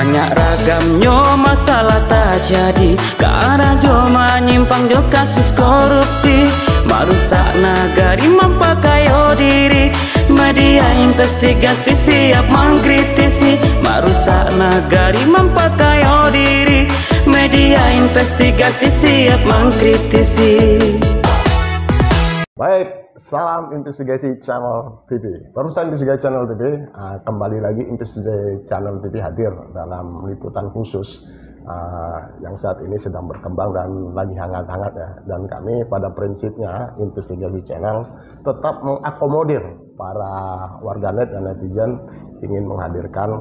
Banyak ragamnya masalah tak jadi Karena joma nyimpang jo kasus korupsi Marusak nagari mampakayo diri Media investigasi siap mengkritisi Marusak nagari mampakayo diri Media investigasi siap mengkritisi Baik, Salam Investigasi Channel TV. Perusahaan Investigasi Channel TV, ah, kembali lagi Investigasi Channel TV hadir dalam liputan khusus ah, yang saat ini sedang berkembang dan lagi hangat-hangat ya. Dan kami pada prinsipnya Investigasi Channel tetap mengakomodir para warganet dan netizen ingin menghadirkan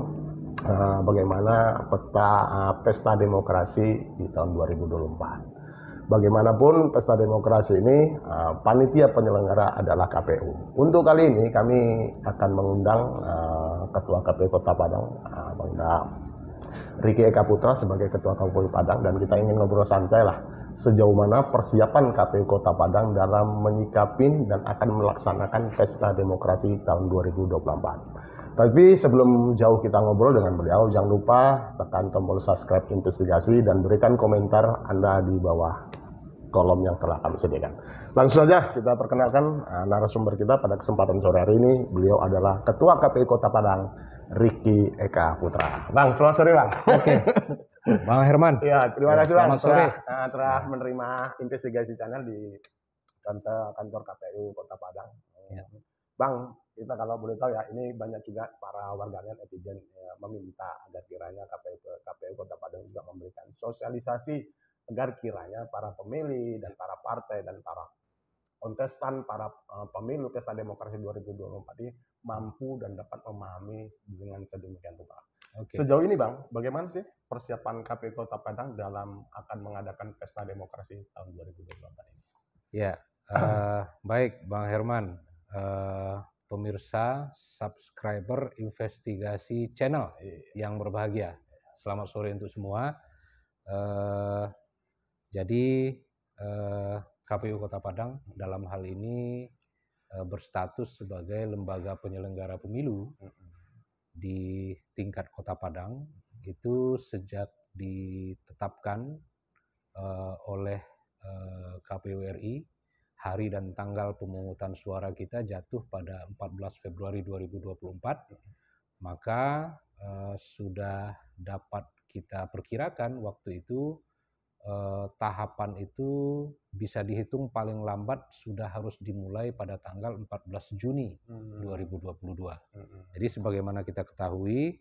ah, bagaimana peta pesta demokrasi di tahun 2024. Bagaimanapun pesta demokrasi ini eh, panitia penyelenggara adalah KPU. Untuk kali ini kami akan mengundang eh, Ketua KPU Kota Padang, eh, Bang Riki Eka Putra sebagai Ketua KPU Padang dan kita ingin ngobrol santai lah sejauh mana persiapan KPU Kota Padang dalam menyikapi dan akan melaksanakan pesta demokrasi tahun 2024. Tapi sebelum jauh kita ngobrol dengan beliau, jangan lupa tekan tombol subscribe investigasi dan berikan komentar Anda di bawah kolom yang telah kami sediakan. Langsung saja kita perkenalkan uh, narasumber kita pada kesempatan sore hari ini. Beliau adalah Ketua KPI Kota Padang, Riki Eka Putra. Bang, selamat sore bang. Oke. Okay. Bang Herman. Iya, ya, terima kasih bang. Selamat sore. Telah, eh, telah menerima investigasi channel di kantor, kantor KPU Kota Padang. Ya. Bang, kita kalau boleh tahu ya, ini banyak juga para warganet netizen ya, meminta agar kiranya KPU KPU Kota Padang juga memberikan sosialisasi agar kiranya para pemilih dan para partai dan para kontestan para eh, pemilu pesta demokrasi 2024 ini mampu dan dapat memahami dengan sedemikian rupa. Okay. Sejauh ini Bang, bagaimana sih persiapan KPU Kota Padang dalam akan mengadakan pesta demokrasi tahun 2024 ini? Ya, uh, baik Bang Herman. Uh, pemirsa, subscriber, investigasi channel iya. yang berbahagia. Selamat sore untuk semua. Uh, jadi eh, KPU Kota Padang dalam hal ini eh, berstatus sebagai lembaga penyelenggara pemilu di tingkat Kota Padang itu sejak ditetapkan eh, oleh eh, KPU RI hari dan tanggal pemungutan suara kita jatuh pada 14 Februari 2024 maka eh, sudah dapat kita perkirakan waktu itu eh, tahapan itu bisa dihitung paling lambat sudah harus dimulai pada tanggal 14 Juni hmm. 2022. Hmm. Jadi sebagaimana kita ketahui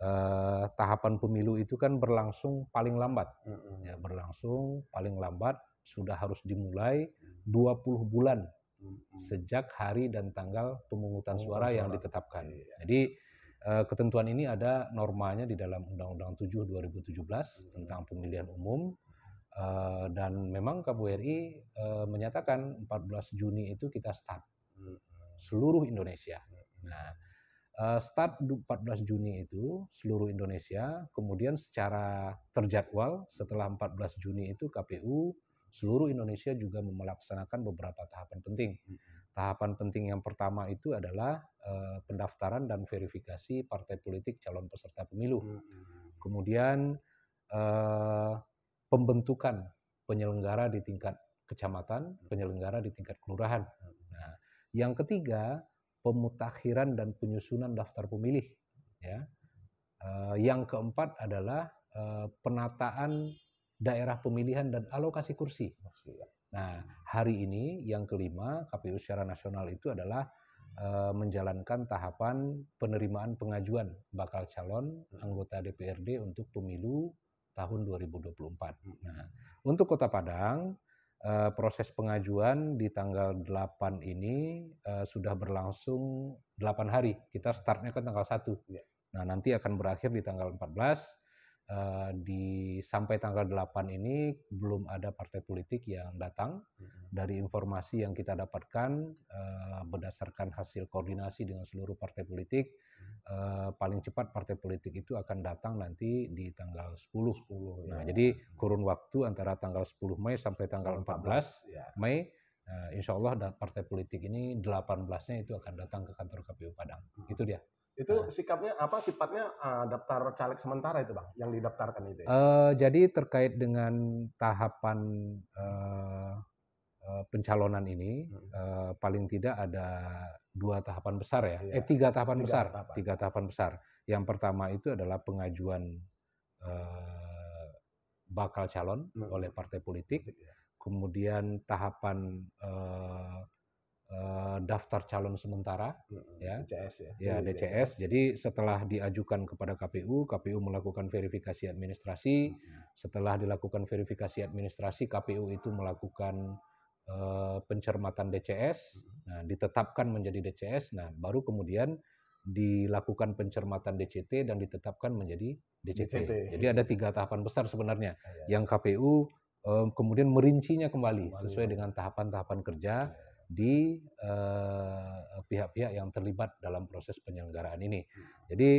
eh, tahapan pemilu itu kan berlangsung paling lambat, hmm. ya berlangsung paling lambat sudah harus dimulai 20 hmm. bulan hmm. sejak hari dan tanggal pemungutan suara, suara yang ditetapkan. Iya. Jadi eh, ketentuan ini ada normanya di dalam Undang-Undang 7 2017 hmm. tentang pemilihan umum Eh, dan memang KBRI uh, eh, menyatakan 14 Juni itu kita start seluruh Indonesia. Nah, uh, start 14 Juni itu seluruh Indonesia, kemudian secara terjadwal setelah 14 Juni itu KPU seluruh Indonesia juga melaksanakan beberapa tahapan penting. Tahapan penting yang pertama itu adalah uh, pendaftaran dan verifikasi partai politik calon peserta pemilu. Kemudian uh, pembentukan penyelenggara di tingkat kecamatan, penyelenggara di tingkat kelurahan. Nah, yang ketiga, pemutakhiran dan penyusunan daftar pemilih. Ya. Uh, yang keempat adalah uh, penataan daerah pemilihan dan alokasi kursi. Ya. Nah, hari ini yang kelima KPU secara nasional itu adalah eh, menjalankan tahapan penerimaan pengajuan bakal calon hmm. anggota DPRD untuk pemilu tahun 2024. Nah, untuk Kota Padang, eh, proses pengajuan di tanggal 8 ini eh, sudah berlangsung 8 hari. Kita startnya kan tanggal 1. Iya. Nah, nanti akan berakhir di tanggal 14 Eh, di sampai tanggal 8 ini belum ada partai politik yang datang. Dari informasi yang kita dapatkan eh, berdasarkan hasil koordinasi dengan seluruh partai politik, eh, paling cepat partai politik itu akan datang nanti di tanggal 10. 10 nah, ya. jadi kurun waktu antara tanggal 10 Mei sampai tanggal 14 ya. Mei Uh, insya Allah partai politik ini 18-nya itu akan datang ke kantor KPU Padang. Itu dia itu nah. sikapnya apa sifatnya uh, daftar caleg sementara itu bang yang didaftarkan itu ya? uh, jadi terkait dengan tahapan uh, uh, pencalonan ini uh, paling tidak ada dua tahapan besar ya iya. eh tiga tahapan tiga besar tahapan. tiga tahapan besar yang pertama itu adalah pengajuan uh, bakal calon hmm. oleh partai politik ya. kemudian tahapan uh, Eh, daftar calon sementara hmm, ya DCS ya. Ya, iya, DCS. Jadi setelah diajukan kepada KPU, KPU melakukan verifikasi administrasi. Hmm. Setelah dilakukan verifikasi administrasi, KPU itu melakukan uh, pencermatan DCS. Hmm. Nah, ditetapkan menjadi DCS. Nah, baru kemudian dilakukan pencermatan DCT dan ditetapkan menjadi DCT. DCT. Jadi ada tiga tahapan besar sebenarnya ya. yang KPU eh, kemudian merincinya kembali, kembali sesuai dengan tahapan-tahapan kerja. Iya di eh, pihak-pihak yang terlibat dalam proses penyelenggaraan ini. Hmm. Jadi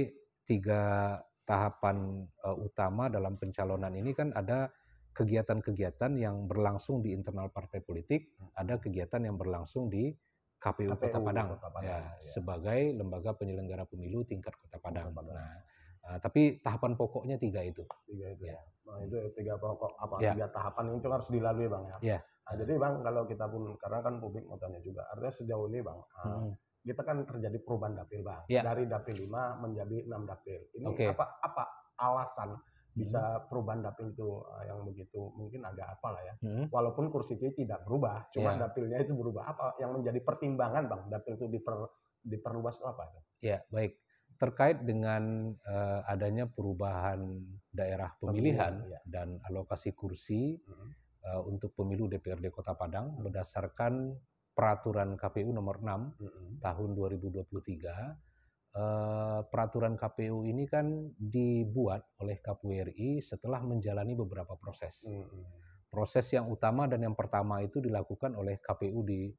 tiga tahapan eh, utama dalam pencalonan ini kan ada kegiatan-kegiatan yang berlangsung di internal partai politik, hmm. ada kegiatan yang berlangsung di KPU, KPU Kota Padang, Kota Padang ya, ya. sebagai lembaga penyelenggara pemilu tingkat Kota Padang. Kota Padang. Nah, Uh, tapi tahapan pokoknya tiga itu. Tiga itu ya. ya. Nah, itu tiga pokok apa ya. tiga tahapan itu harus dilalui bang ya. ya. Nah, jadi bang kalau kita pun karena kan publik mau tanya juga artinya sejauh ini bang ah, hmm. kita kan terjadi perubahan dapil bang ya. dari dapil 5 menjadi 6 dapil ini okay. apa apa alasan bisa hmm. perubahan dapil itu ah, yang begitu mungkin agak apa lah ya. Hmm. Walaupun kursi itu tidak berubah, cuma yeah. dapilnya itu berubah. Apa yang menjadi pertimbangan bang dapil itu diper, diperluas apa itu? Ya baik. Terkait dengan uh, adanya perubahan daerah pemilihan, pemilihan ya. dan alokasi kursi, hmm. Eh, untuk pemilu DPRD Kota Padang berdasarkan peraturan KPU nomor 6 hmm. tahun 2023 Uh, eh, peraturan KPU ini kan dibuat oleh KPU RI setelah menjalani beberapa proses. Mm -hmm. Proses yang utama dan yang pertama itu dilakukan oleh KPU di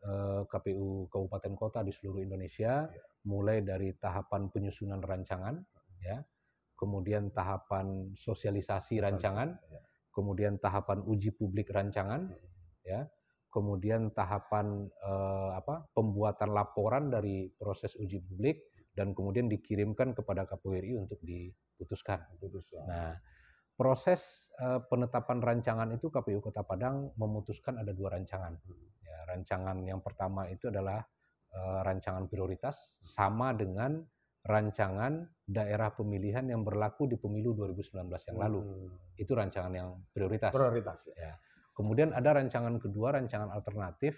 eh, KPU kabupaten kota di seluruh Indonesia, yeah. mulai dari tahapan penyusunan rancangan, mm -hmm. ya, kemudian tahapan sosialisasi rancangan, ya kemudian tahapan uji publik rancangan, ya, kemudian tahapan eh, apa, pembuatan laporan dari proses uji publik, dan kemudian dikirimkan kepada RI untuk diputuskan. Putuskan. Nah, proses eh, penetapan rancangan itu KPU Kota Padang memutuskan ada dua rancangan. Ya, rancangan yang pertama itu adalah eh, rancangan prioritas sama dengan rancangan daerah pemilihan yang berlaku di pemilu 2019 yang lalu. Hmm. Itu rancangan yang prioritas. Prioritas. Ya. ya. Kemudian ada rancangan kedua, rancangan alternatif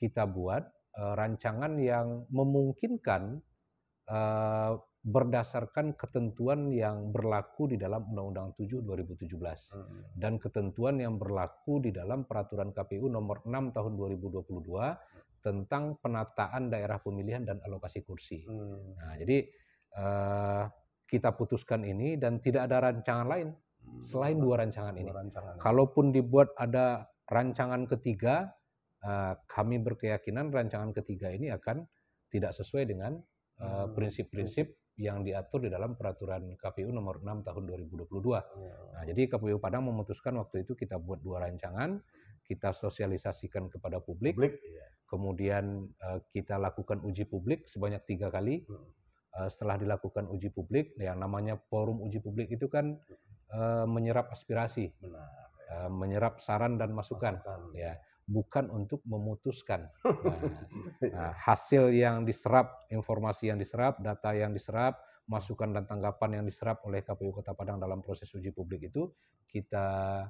kita buat eh, rancangan yang memungkinkan eh, berdasarkan ketentuan yang berlaku di dalam Undang-Undang 7 2017 hmm. dan ketentuan yang berlaku di dalam peraturan KPU nomor 6 tahun 2022 tentang penataan daerah pemilihan dan alokasi kursi. Hmm. Nah, jadi uh, kita putuskan ini dan tidak ada rancangan lain hmm. selain dua rancangan dua ini. Rancangan. Kalaupun dibuat ada rancangan ketiga, uh, kami berkeyakinan rancangan ketiga ini akan tidak sesuai dengan uh, hmm. prinsip-prinsip yang diatur di dalam peraturan KPU nomor 6 tahun 2022. Hmm. Ya. Nah, jadi KPU Padang memutuskan waktu itu kita buat dua rancangan kita sosialisasikan kepada publik, publik iya. kemudian uh, kita lakukan uji publik sebanyak tiga kali. Hmm. Uh, setelah dilakukan uji publik, yang namanya forum uji publik itu kan uh, menyerap aspirasi, uh, menyerap saran dan masukan, masukan. ya bukan untuk memutuskan. Nah, iya. nah, hasil yang diserap, informasi yang diserap, data yang diserap, masukan dan tanggapan yang diserap oleh KPU Kota Padang dalam proses uji publik itu kita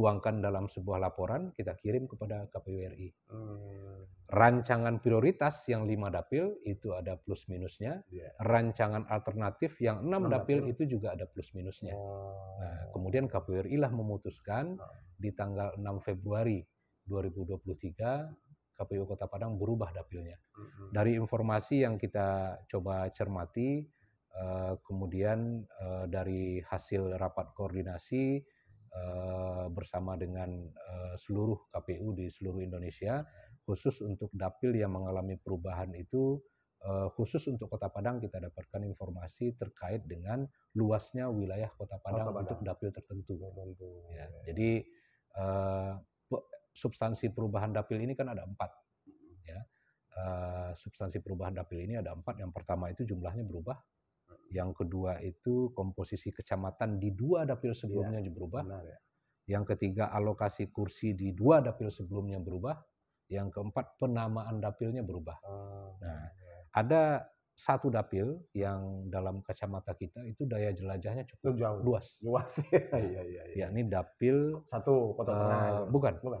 tuangkan dalam sebuah laporan, kita kirim kepada KPU RI. Hmm. Rancangan prioritas yang lima dapil itu ada plus minusnya. Yeah. Rancangan alternatif yang enam dapil, dapil itu juga ada plus minusnya. Oh. Nah, kemudian KPU RI lah memutuskan oh. di tanggal 6 Februari 2023 KPU Kota Padang berubah dapilnya. Mm -hmm. Dari informasi yang kita coba cermati, eh, kemudian eh, dari hasil rapat koordinasi Eh, bersama dengan eh, seluruh KPU di seluruh Indonesia khusus untuk dapil yang mengalami perubahan itu eh, khusus untuk Kota Padang kita dapatkan informasi terkait dengan luasnya wilayah Kota Padang, Kota Padang. untuk dapil tertentu. Ya, ya, jadi substansi perubahan dapil ini kan ada empat. Ya. substansi perubahan dapil ini ada empat. Yang pertama itu jumlahnya berubah yang kedua itu komposisi kecamatan di dua dapil sebelumnya ya, berubah. Benar, ya. Yang ketiga alokasi kursi di dua dapil sebelumnya berubah. Yang keempat penamaan dapilnya berubah. Hmm, nah, ya. ada satu dapil yang dalam kacamata kita itu daya jelajahnya cukup Jauh. luas. Luas. ya, ya, ya, ya. ini dapil satu Kota Padang. Uh, bukan. Bukan.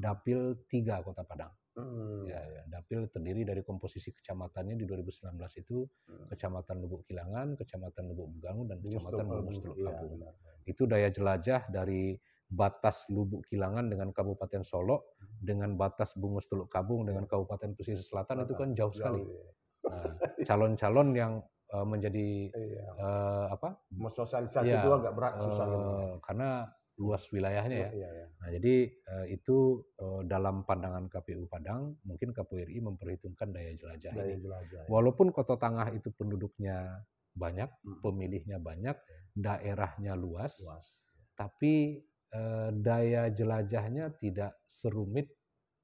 Dapil tiga Kota Padang. Hmm. Ya, ya, dapil terdiri dari komposisi kecamatannya di 2019 itu hmm. kecamatan Lubuk Kilangan, kecamatan Lubuk Bugangu dan kecamatan Lubuk Teluk Kabung. Ya, itu daya jelajah dari batas Lubuk Kilangan dengan Kabupaten Solo hmm. dengan batas Bungus Teluk Kabung dengan Kabupaten Pesisir Selatan itu kan jauh sekali. Jauh, ya. Nah, iya. calon-calon yang eh, menjadi iya. uh, apa? Sosialisasi ya, itu agak berat susah. Uh, karena luas wilayahnya ya. Iya, iya. Nah, jadi uh, itu uh, dalam pandangan KPU Padang mungkin KPU RI memperhitungkan daya jelajah daya ini. Jelajah, ya. Walaupun Kota Tangah itu penduduknya banyak, hmm. pemilihnya banyak, hmm. daerahnya luas, luas. Iya. tapi uh, daya jelajahnya tidak serumit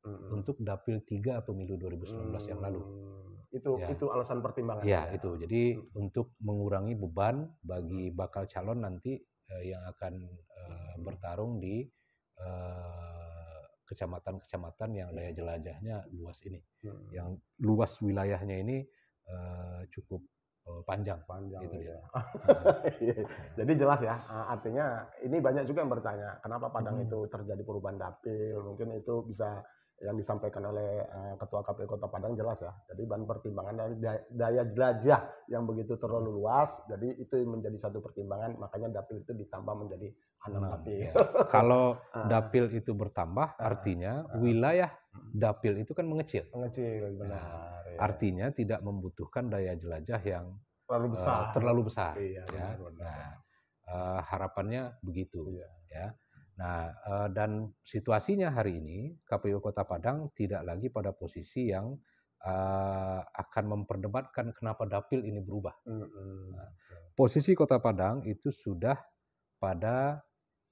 hmm. untuk dapil 3 pemilu 2019 hmm. yang lalu. Hmm, itu ya. itu alasan pertimbangan. Ya, ya. itu. Jadi hmm. untuk mengurangi beban bagi hmm. bakal calon nanti Eh, yang akan eh, bertarung di eh, kecamatan-kecamatan yang daya jelajahnya luas ini, hmm. yang luas wilayahnya ini uh, cukup panjang. Panjang. Gitu ya. ya. Jadi jelas ya, artinya ini banyak juga yang bertanya, kenapa Padang hmm. itu terjadi perubahan dapil? Mungkin itu bisa yang disampaikan oleh eh, Ketua KPU Kota Padang jelas ya. Jadi bahan pertimbangan dari daya jelajah yang begitu terlalu luas, jadi itu menjadi satu pertimbangan. Makanya dapil itu ditambah menjadi enam nah, dapil. Ya. Kalau ah. dapil itu bertambah, ah. artinya ah. wilayah dapil itu kan mengecil. Mengecil, nah, benar. ya. Artinya tidak membutuhkan daya jelajah yang terlalu eh, besar. terlalu besar. Iya, ya. benar, Nah, eh, harapannya begitu. Iya. Ya. Nah, eh, dan situasinya hari ini KPU Kota Padang tidak lagi pada posisi yang eh, akan memperdebatkan kenapa dapil ini berubah. Nah, posisi Kota Padang itu sudah pada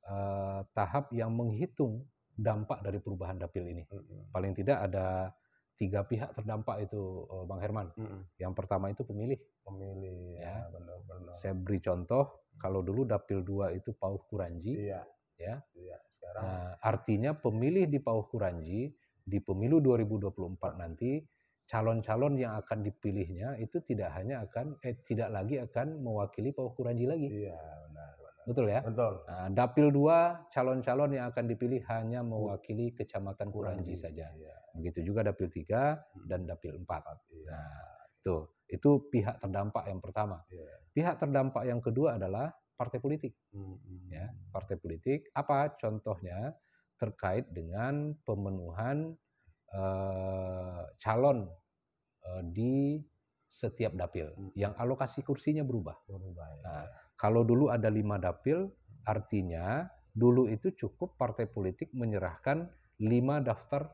eh, tahap yang menghitung dampak dari perubahan dapil ini. Paling tidak ada tiga pihak terdampak itu, Bang Herman. Yang pertama itu pemilih. Pemilih. Ya, ya. benar-benar. Saya beri contoh, mm. kalau dulu dapil dua itu Pauh Kuranji. Iya Ya. ya sekarang. Nah, artinya pemilih di Kurangi di pemilu 2024 nanti calon-calon yang akan dipilihnya itu tidak hanya akan eh tidak lagi akan mewakili Paukuranji lagi. Iya, benar, benar. Betul ya? Betul. Nah, dapil 2 calon-calon yang akan dipilih hanya hmm. mewakili Kecamatan Kuranji, saja. Iya. Begitu juga dapil 3 hmm. dan dapil 4. Iya. Nah, itu itu pihak terdampak yang pertama. Iya. Pihak terdampak yang kedua adalah partai politik. Hmm, hmm. Ya, partai politik apa contohnya terkait dengan pemenuhan eh, calon eh, di setiap dapil hmm. yang alokasi kursinya berubah. berubah ya. nah, kalau dulu ada lima dapil, artinya dulu itu cukup partai politik menyerahkan lima daftar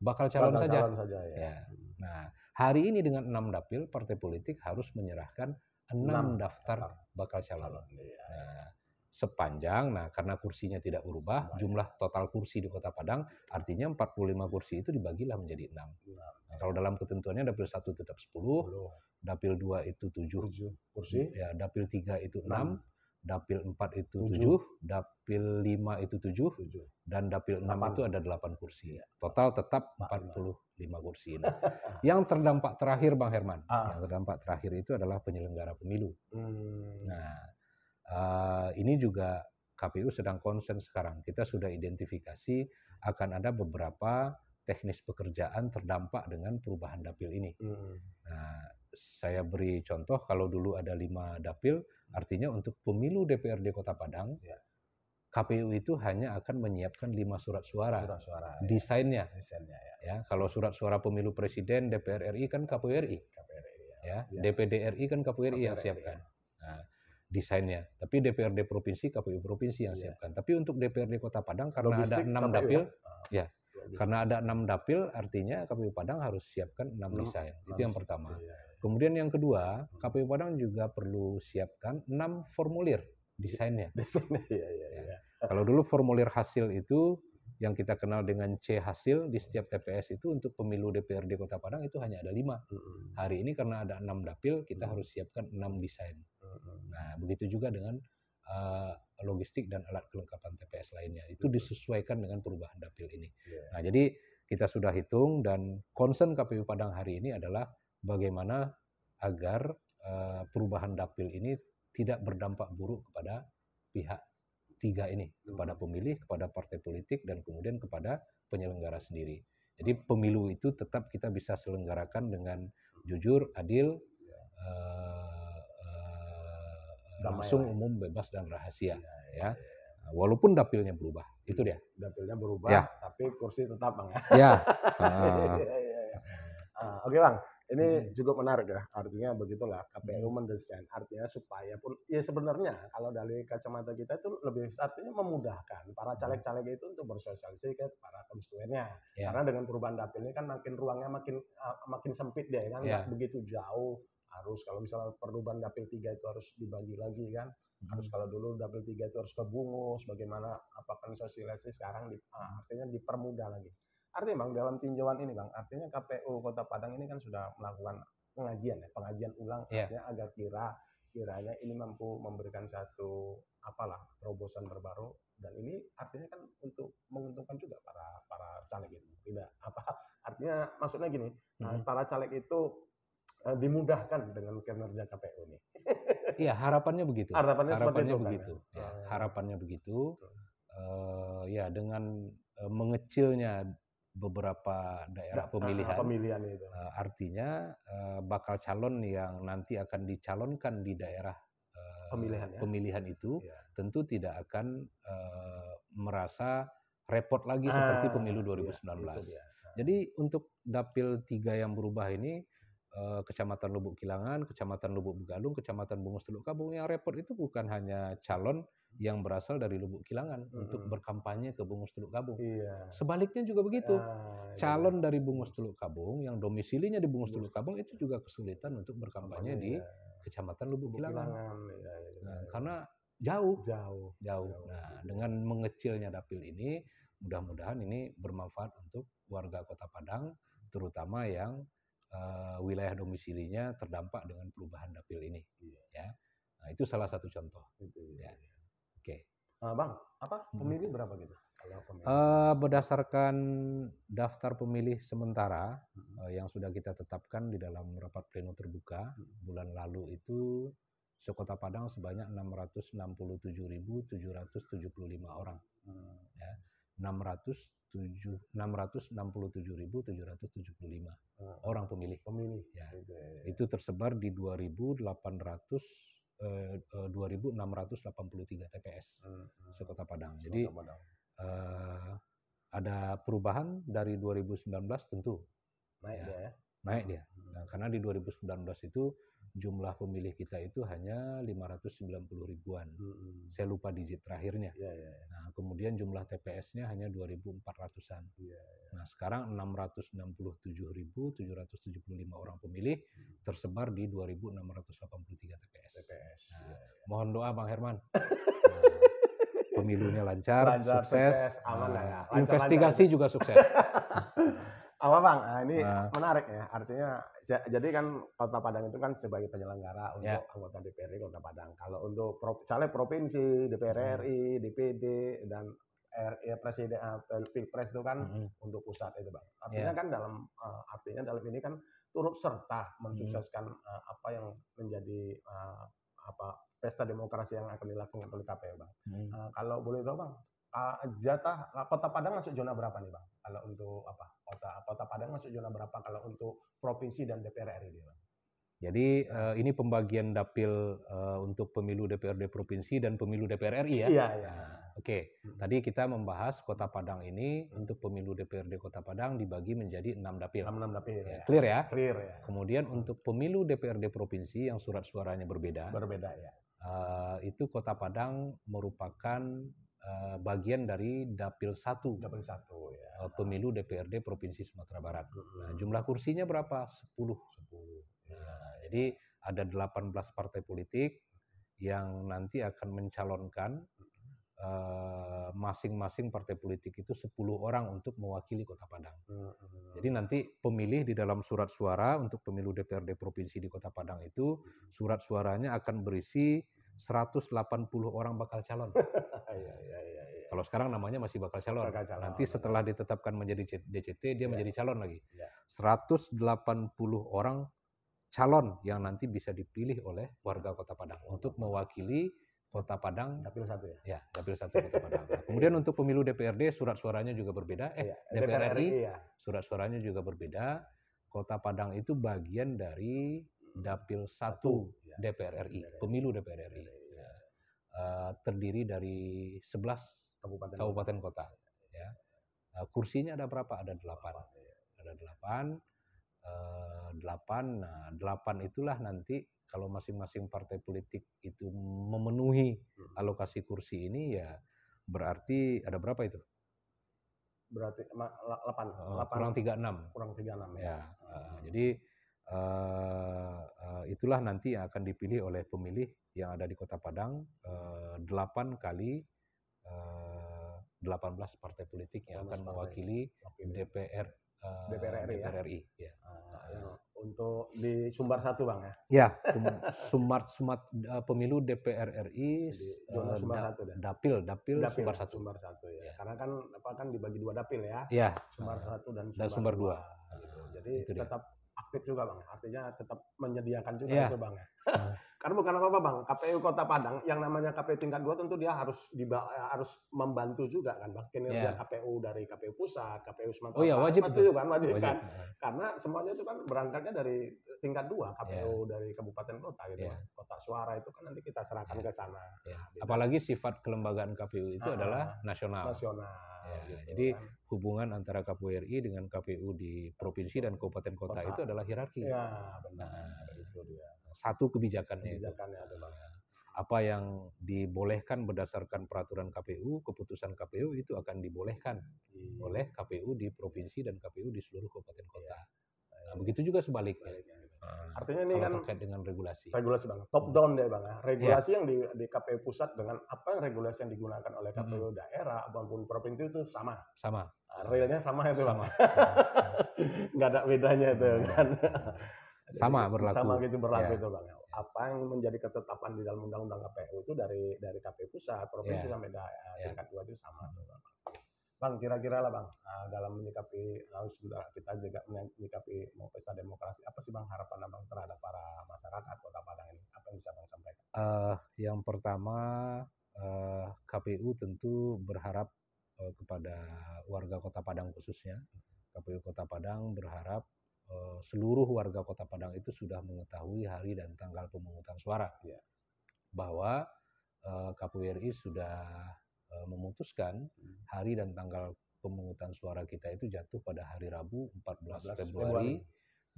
bakal calon bakal saja. Calon saja ya. Ya. Hmm. Nah, hari ini dengan enam dapil, partai politik harus menyerahkan enam daftar bakal calon. Iya. Nah, sepanjang, nah karena kursinya tidak berubah, jumlah total kursi di Kota Padang artinya 45 kursi itu dibagilah menjadi enam. Nah, kalau dalam ketentuannya dapil satu tetap 10, dapil dua itu tujuh, kursi, ya dapil tiga itu enam dapil 4 itu 7, dapil 5 itu 7, dan dapil 6 itu ada 8 kursi. Iya. Total tetap 45 kursi. Nah, yang terdampak terakhir Bang Herman, ah. yang terdampak terakhir itu adalah penyelenggara pemilu. Hmm. Nah, uh, ini juga KPU sedang konsen sekarang. Kita sudah identifikasi akan ada beberapa teknis pekerjaan terdampak dengan perubahan dapil ini. Hmm. Nah, saya beri contoh kalau dulu ada lima dapil, Artinya untuk pemilu DPRD Kota Padang, ya. KPU itu hanya akan menyiapkan lima surat suara, surat suara ya. desainnya. Ya. desainnya ya. ya. Kalau surat suara pemilu presiden DPR RI kan KPU RI, RI ya. Ya. Iya. DPD RI kan KPU RI yang ya. siapkan ya. desainnya. Tapi DPRD provinsi KPU provinsi yang ya. siapkan. Tapi untuk DPRD Kota Padang karena Logistik, ada enam ya? dapil, ah. ya. Karena ada enam dapil, artinya KPU Padang harus siapkan enam desain. Itu yang pertama. Ya, ya. Kemudian yang kedua, KPU Padang juga perlu siapkan 6 formulir desainnya. Desainnya, iya, iya, ya, ya, ya. Kalau dulu formulir hasil itu yang kita kenal dengan C hasil di setiap TPS itu untuk pemilu DPRD Kota Padang itu hanya ada lima. Hari ini karena ada enam dapil, kita harus siapkan enam desain. Nah, begitu juga dengan uh, logistik dan alat kelengkapan TPS lainnya. Itu disesuaikan dengan perubahan dapil ini. Iya. Nah, jadi kita sudah hitung dan concern KPU Padang hari ini adalah bagaimana agar eh, perubahan dapil ini tidak berdampak buruk kepada pihak tiga ini, kepada pemilih, kepada partai politik, dan kemudian kepada penyelenggara sendiri. Jadi pemilu itu tetap kita bisa selenggarakan dengan jujur, adil, ya. eh, eh, langsung ya. umum, bebas dan rahasia, iya, iya, ya. Iya. Nah, walaupun dapilnya berubah, itu dia. Dapilnya berubah, ya. tapi kursi tetap bang. Ya. ya. Ah. Ah, oke okay, bang, ini hmm. cukup menarik ya. Artinya begitulah KPU hmm. mendesain. Artinya supaya pun ya sebenarnya kalau dari kacamata kita itu lebih artinya memudahkan para hmm. caleg-caleg itu untuk bersosialisasi ke para konstituennya. Yeah. Karena dengan perubahan dapil ini kan makin ruangnya makin uh, makin sempit deh ya kan yeah. begitu jauh harus kalau misalnya perubahan dapil tiga itu harus dibagi lagi kan hmm. harus kalau dulu dapil tiga itu harus ke Bungus bagaimana apakah kan sekarang di, eh, artinya dipermudah lagi Artinya Bang, dalam tinjauan ini Bang, artinya KPU Kota Padang ini kan sudah melakukan pengajian ya, pengajian ulang yeah. artinya agar kira kiranya ini mampu memberikan satu apalah terobosan terbaru dan ini artinya kan untuk menguntungkan juga para para caleg itu. Tidak apa artinya maksudnya gini, nah, mm-hmm. para caleg itu uh, dimudahkan dengan kinerja KPU ini. Iya, harapannya begitu. Harapannya, harapannya itu, kan begitu. Kan, ya? ya, nah. harapannya begitu. Uh, ya dengan eh, mengecilnya beberapa daerah pemilihan. pemilihan itu. Eh, artinya eh, bakal calon yang nanti akan dicalonkan di daerah uh, pemilihan, ya? itu ya. tentu tidak akan merasa repot lagi ah, seperti pemilu 2019. Ya, ah. Jadi untuk dapil tiga yang berubah ini Kecamatan Lubuk Kilangan, Kecamatan Lubuk Begalung, Kecamatan Bungus Teluk Kabung yang repot itu bukan hanya calon yang berasal dari lubuk kilangan hmm. untuk berkampanye ke Bungus Teluk Kabung. Iya. Sebaliknya juga begitu. Ah, iya, Calon iya. dari Bungus Teluk Kabung yang domisilinya di Bungus Teluk Kabung itu juga kesulitan untuk berkampanye di Kecamatan Lubuk, Lubuk Kilangan. Kilangan. Iya, iya, iya. Nah, iya. karena jauh. Jauh. Jauh. Nah, dengan mengecilnya dapil ini mudah-mudahan ini bermanfaat untuk warga Kota Padang terutama yang uh, wilayah domisilinya terdampak dengan perubahan dapil ini. Iya. Ya. Nah, itu salah satu contoh. Itu, ya. Oke. Okay. Uh, eh, bang, apa hmm. pemilih hmm. berapa gitu? Uh, berdasarkan daftar pemilih sementara hmm. uh, yang sudah kita tetapkan di dalam rapat pleno terbuka hmm. bulan lalu itu sekota Padang sebanyak 667.775 orang. Hmm. Ya, tujuh 667.775 hmm. orang pemilih. Pemilih. Ya. Itu tersebar di 2.800 2.683 eh, eh, TPS hmm, hmm. sekota Padang. Sekota Jadi Padang. Uh, ada perubahan dari 2019 tentu. Naik ya. dia. Ya? Naik hmm. dia. Nah, karena di 2019 itu jumlah pemilih kita itu hanya 590 ribuan. Hmm. Saya lupa digit terakhirnya. Yeah, yeah, iya. Nah, kemudian jumlah TPS-nya hanya 2.400-an. Yeah, yeah. Nah, sekarang 667.775 orang pemilih hmm. tersebar di 2.683 TPS. TPS. Nah, yeah, yeah. Mohon doa Bang Herman. nah, pemilunya lancar, lancar sukses, sukses aman ya. nah, ya. lancar, investigasi lancar. juga sukses. apa bang? Nah, ini nah. menarik ya. Artinya jadi kan Kota Padang itu kan sebagai penyelenggara ya. untuk yeah. anggota DPRD Kota Padang. Kalau untuk pro, caleg provinsi, DPR hmm. RI, DPD dan RI eh, presiden ah, pilpres itu kan hmm untuk pusat itu bang. Ya. Artinya yeah. kan dalam uh, artinya dalam ini kan turut serta hmm. mensukseskan hmm uh, apa yang menjadi uh, apa pesta demokrasi yang akan dilakukan oleh KPU bang. hmm Uh, kalau boleh tahu bang, uh, jatah Kota Padang masuk zona berapa nih bang? Kalau untuk apa? kota. Kota Padang masuk zona berapa kalau untuk provinsi dan DPR RI, Jadi uh, ini pembagian dapil uh, untuk pemilu DPRD provinsi dan pemilu DPR RI ya. Iya, iya. Oke, okay. hmm. tadi kita membahas Kota Padang ini hmm. untuk pemilu DPRD Kota Padang dibagi menjadi enam dapil. Enam enam dapil. Ya, ya, Clear ya? Clear ya. Kemudian untuk pemilu DPRD provinsi yang surat suaranya berbeda. Berbeda ya. Uh, itu Kota Padang merupakan Eh, bagian dari dapil satu dapil satu ya. uh, pemilu DPRD provinsi Sumatera Barat. Nah, jumlah kursinya berapa? 10. 10. Ya. Nah, jadi ada 18 partai politik yang nanti akan mencalonkan eh, masing-masing uh, partai politik itu 10 orang untuk mewakili Kota Padang. Jadi nanti pemilih di dalam surat suara untuk pemilu DPRD provinsi di Kota Padang itu surat suaranya akan berisi 180 orang bakal calon. Iya, iya, iya, Kalau sekarang namanya masih bakal calon. Bakal calon Nanti setelah ditetapkan menjadi DCT, dia ya. menjadi calon lagi. Ya. 180 orang calon yang nanti bisa dipilih oleh warga Kota Padang oh, untuk mewakili Kota Padang. Dapil satu ya? Ya, Dapil satu Kota Padang. Nah, kemudian untuk pemilu DPRD, surat suaranya juga berbeda. Eh, ya, DPR ya. surat suaranya juga berbeda. Kota Padang itu bagian dari dapil 1 ya. DPR RI, pemilu DPR RI. Ya. Uh, terdiri dari 11 kabupaten, kabupaten kota. Ya. Uh, kursinya ada berapa? Ada 8. Ya. Ada 8. Uh, 8. Nah, 8 itulah nanti kalau masing-masing partai politik itu memenuhi hmm. alokasi kursi ini ya berarti ada berapa itu? Berarti 8. 8 eh, kurang 36. Kurang 36 ya. ya. Uh, hmm. Jadi Eh, eh, itulah nanti yang akan dipilih oleh pemilih yang ada di Kota Padang eh, delapan kali delapan belas partai politik yang akan mewakili DPR uh, DPR RI. DPR RI ya. ya. Uh, Untuk di Sumbar satu bang ya? Ya, sum, Sumbar Sumat uh, pemilu DPR RI Jadi, uh, Sumbar da, satu. Ya? Dapil, dapil, dapil Sumbar satu. Sumbar satu ya. ya. Karena kan apa kan dibagi dua dapil ya? Ya. Sumbar uh, satu dan Sumbar, dan Sumbar dua. dua. Gitu. Ah, Jadi itu tetap dia aktif juga bang, artinya tetap menyediakan juga yeah. itu bang. ya iya. Karena bukan apa-apa bang, KPU Kota Padang yang namanya KPU tingkat dua tentu dia harus diba harus membantu juga kan bang kinerja yeah. KPU dari KPU pusat, KPU Sumatera. Oh iya wajib pasti juga kan wajib, wajib kan, iya. karena semuanya itu kan berangkatnya dari tingkat dua KPU yeah. dari kabupaten kota gitu, yeah. kota suara itu kan nanti kita serahkan yeah. ke sana. Yeah. Iya. Apalagi sifat kelembagaan KPU itu -huh. Nah, adalah ah. nasional. Nasional Nah, nah, gitu. Jadi kan. hubungan antara KPURI dengan KPU di provinsi dan kabupaten kota, kota. itu adalah hierarki. Ya, benar. Nah, itu dia. Satu kebijakannya. Kebijakannya itu. adalah apa yang dibolehkan berdasarkan peraturan KPU, keputusan KPU itu akan dibolehkan iya. oleh KPU di provinsi dan KPU di seluruh kabupaten iya. kota. ya. Nah, begitu juga sebaliknya. Gitu. Nah, Artinya ini kan terkait dengan regulasi. Regulasi banget top hmm. down deh bang. Ya. Regulasi yeah. yang di, di KPU pusat dengan apa yang regulasi yang digunakan oleh KPU hmm daerah maupun provinsi itu sama. Sama. Nah, realnya sama itu sama. bang. Nggak ada bedanya itu kan. sama berlaku. Sama gitu berlaku yeah. itu bang. Ya. Iya. Apa yang menjadi ketetapan di dalam undang-undang KPU itu dari dari KPU pusat, provinsi yeah. sampai daerah iya. tingkat dua itu sama. Hmm. Bang, kira-kira lah Bang, uh, dalam menyikapi, harus ah, sudah kita juga menyikapi mau pesta demokrasi, apa sih Bang harapan Abang terhadap para masyarakat Kota Padang ini? Apa yang bisa Bang sampaikan? Uh, yang pertama, uh, KPU tentu berharap uh, kepada warga Kota Padang khususnya. KPU Kota Padang berharap uh, seluruh warga Kota Padang itu sudah mengetahui hari dan tanggal pemungutan suara. Yeah. Bahwa uh, KPU RI sudah Eh, memutuskan hmm. hari dan tanggal pemungutan suara kita itu jatuh pada hari Rabu 14 Februari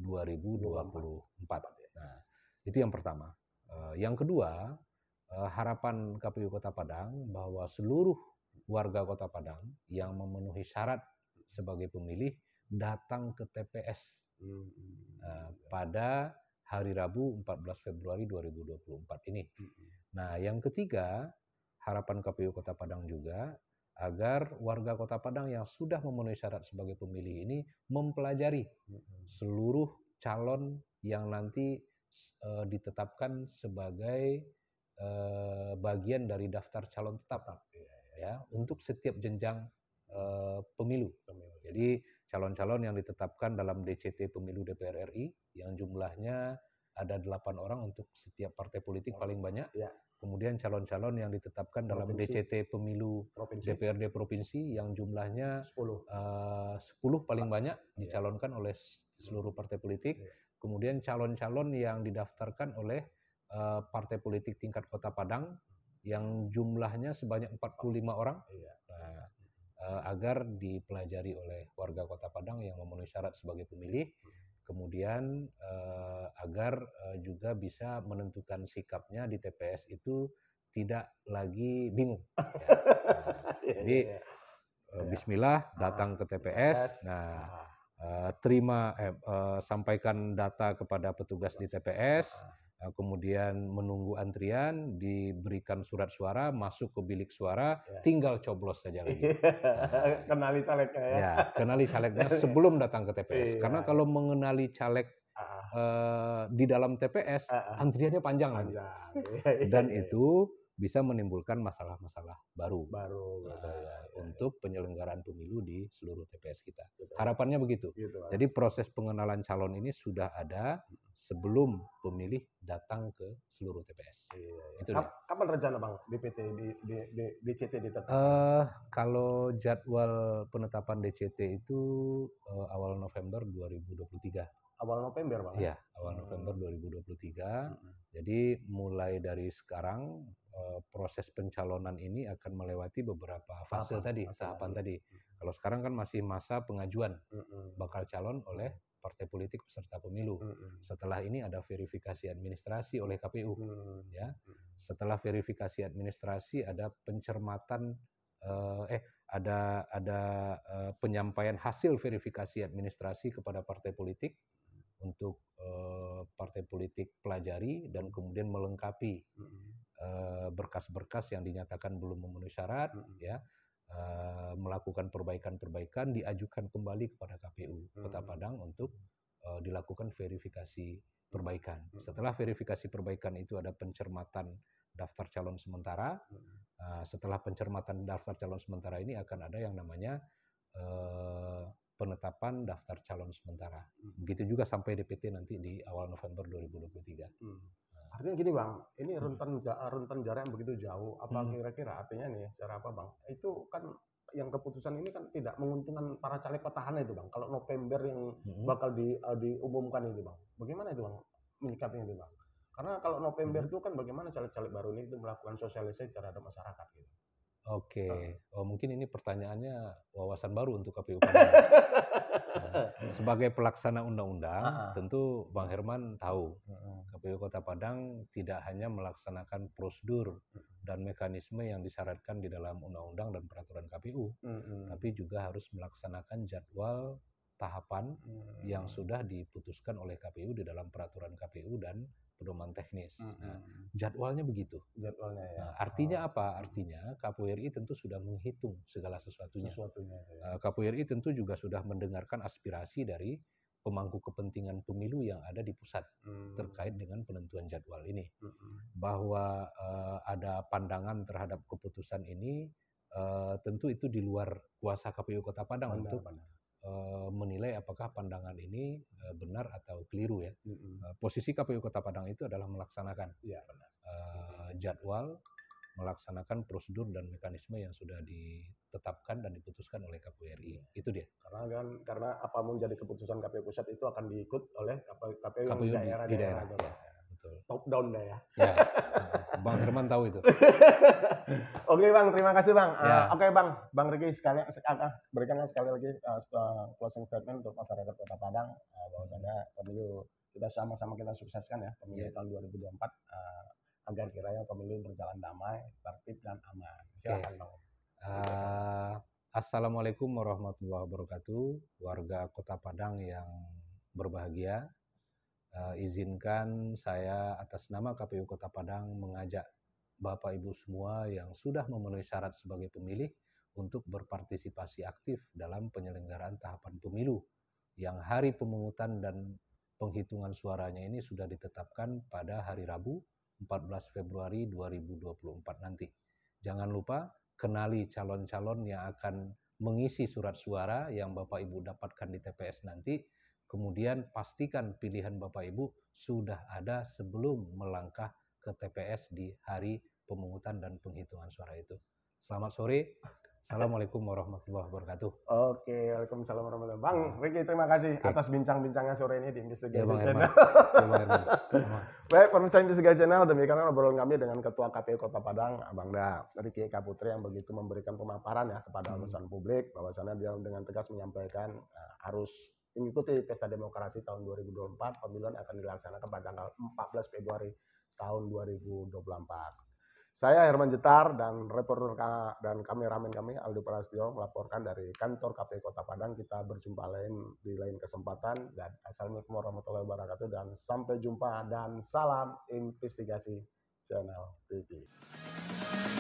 2024. Nah, itu yang pertama. Eh, yang kedua, eh, harapan KPU Kota Padang bahwa seluruh warga Kota Padang yang memenuhi syarat sebagai pemilih datang ke TPS hmm. pada hari Rabu 14 Februari 2024 ini. Hmm. Nah, yang ketiga, harapan KPU Kota Padang juga agar warga Kota Padang yang sudah memenuhi syarat sebagai pemilih ini mempelajari seluruh calon yang nanti e, ditetapkan sebagai e, bagian dari daftar calon tetap iya, iya. ya untuk setiap jenjang e, pemilu. Iya. Jadi calon-calon yang ditetapkan dalam DCT Pemilu DPR RI yang jumlahnya ada delapan orang untuk setiap partai politik paling banyak. Ya. Kemudian calon-calon yang ditetapkan dalam provinsi. DCT pemilu provinsi. DPRD provinsi yang jumlahnya 10, uh, 10 paling banyak iya. dicalonkan yeah. oleh seluruh partai politik. Yeah. Kemudian calon-calon yang didaftarkan oleh uh, partai politik tingkat Kota Padang yang jumlahnya sebanyak 45 orang. Yeah. Iya. uh, eh, agar dipelajari oleh warga Kota Padang yang memenuhi syarat sebagai pemilih. Hmm kemudian eh, agar eh, juga bisa menentukan sikapnya di TPS itu tidak lagi bingung. Ya. Nah, iya, jadi iya, iya. eh, Bismillah ah, datang ke TPS, nah ah. eh, terima eh, eh, sampaikan data kepada petugas di TPS ah, Nah, kemudian menunggu antrian, diberikan surat suara, masuk ke bilik suara, ya. tinggal coblos saja lagi. Nah, kenali calegnya ya. ya. Kenali calegnya sebelum datang ke TPS. Ya. Karena kalau mengenali caleg uh, di dalam TPS, uh, ah, uh. Ah. antriannya panjang. Kan. panjang. Iya, iya, Dan iya. itu bisa menimbulkan masalah-masalah baru, baru eh, ya, ya, ya, untuk penyelenggaraan pemilu di seluruh TPS kita. Betul. Harapannya begitu. Gitu, ah. Jadi proses pengenalan calon ini sudah ada sebelum pemilih datang ke seluruh TPS. Iya, iya. Itu Kap, Kapan rencana bang DPT di, di, di DCT ditetapkan? Uh, kalau jadwal penetapan DCT itu uh, awal November 2023 awal November Pak. Iya, awal November 2023. Hmm. Jadi mulai dari sekarang eh, proses pencalonan ini akan melewati beberapa fase Apa? tadi, tahapan tadi. Hmm. Kalau sekarang kan masih masa pengajuan hmm. bakal calon oleh hmm. partai politik peserta pemilu. Hmm. Setelah ini ada verifikasi administrasi oleh KPU, hmm. ya. Hmm. Setelah verifikasi administrasi ada pencermatan eh, eh ada ada uh, penyampaian hasil verifikasi administrasi kepada partai politik untuk uh, partai politik pelajari dan kemudian melengkapi berkas-berkas uh, yang dinyatakan belum memenuhi syarat ya uh, melakukan perbaikan-perbaikan diajukan kembali kepada KPU Kota Padang untuk uh, dilakukan verifikasi perbaikan. Setelah verifikasi perbaikan itu ada pencermatan daftar calon sementara. Uh, setelah pencermatan daftar calon sementara ini akan ada yang namanya penetapan daftar calon sementara. Hmm. Begitu juga sampai DPT nanti di awal November 2023. Hmm. Nah. Artinya gini bang, ini hmm. rentan rentan jarak yang begitu jauh. Apa hmm. kira-kira hmm. artinya nih cara apa bang? Itu kan yang keputusan ini kan tidak menguntungkan para caleg petahana itu bang. Kalau November yang hmm. bakal di, uh, diumumkan itu bang, bagaimana itu bang menyikapinya itu bang? Karena kalau November hmm. itu kan bagaimana caleg-caleg baru ini itu melakukan sosialisasi terhadap masyarakat gitu. Oke, oh, mungkin ini pertanyaannya wawasan baru untuk KPU. nah, sebagai pelaksana undang-undang, tentu Bang Herman tahu KPU Kota Padang tidak hanya melaksanakan prosedur dan mekanisme yang disyaratkan di dalam undang-undang dan peraturan KPU, mm -hmm. tapi juga harus melaksanakan jadwal tahapan hmm. yang sudah diputuskan oleh KPU di dalam peraturan KPU dan pedoman teknis. Hmm. Nah, hmm. jadwalnya begitu. Jadwalnya ya. Nah, artinya oh. apa? Artinya KPU RI tentu sudah menghitung segala sesuatunya. Sesuatunya. Ya. Eh, RI tentu juga sudah mendengarkan aspirasi dari pemangku kepentingan pemilu yang ada di pusat hmm. terkait dengan penentuan jadwal ini. Hmm. Bahwa uh, ada pandangan terhadap keputusan ini uh, tentu itu di luar kuasa KPU Kota Padang, untuk Padang menilai apakah pandangan ini benar atau keliru ya. posisi KPU Kota Padang itu adalah melaksanakan ya, benar. jadwal, melaksanakan prosedur dan mekanisme yang sudah ditetapkan dan diputuskan oleh KPU RI. Ya. Itu dia. Karena kan karena apa menjadi keputusan KPU pusat itu akan diikut oleh KPU, KPU, di daerah-daerah. Di daerah. Daerah. Betul. Top down dah ya. ya. Bang Herman tahu itu. Oke Bang, terima kasih Bang. Ah, ya. Uh, Oke okay, Bang, Bang Riki sekali uh, ah, berikanlah sekali lagi uh, closing statement untuk masyarakat Kota Padang uh, bahwasanya pemilu kita sama-sama kita sukseskan ya pemilu yeah. tahun 2024 uh, agar kiranya pemilu berjalan damai, tertib dan aman. Silakan okay. Uh, Assalamualaikum warahmatullahi wabarakatuh, warga Kota Padang yang berbahagia uh, izinkan saya atas nama KPU Kota Padang mengajak Bapak Ibu semua yang sudah memenuhi syarat sebagai pemilih untuk berpartisipasi aktif dalam penyelenggaraan tahapan pemilu yang hari pemungutan dan penghitungan suaranya ini sudah ditetapkan pada hari Rabu 14 Februari 2024 nanti. Jangan lupa kenali calon-calon yang akan mengisi surat suara yang Bapak Ibu dapatkan di TPS nanti Kemudian pastikan pilihan Bapak Ibu sudah ada sebelum melangkah ke TPS di hari pemungutan dan penghitungan suara itu. Selamat sore. Assalamualaikum warahmatullahi wabarakatuh. Oke, Waalaikumsalam warahmatullahi wabarakatuh. Bang Riki, terima kasih Oke. atas bincang-bincangnya sore ini di Investigasi ya, Channel. ya, Bang Baik, pemirsa Investigasi Channel, demikian obrolan kami dengan Ketua KPU Kota Padang, Abang Da, Riki Eka Putri yang begitu memberikan pemaparan ya kepada hmm. urusan publik, bahwasannya dia dengan tegas menyampaikan uh, eh, arus mengikuti pesta demokrasi tahun 2024 pemilihan akan dilaksanakan pada tanggal 14 Februari tahun 2024. Saya Herman Jetar dan reporter dan kameramen kami Aldo Prasetyo melaporkan dari kantor KPI Kota Padang. Kita berjumpa lain di lain kesempatan dan assalamualaikum warahmatullahi wabarakatuh dan sampai jumpa dan salam investigasi channel TV.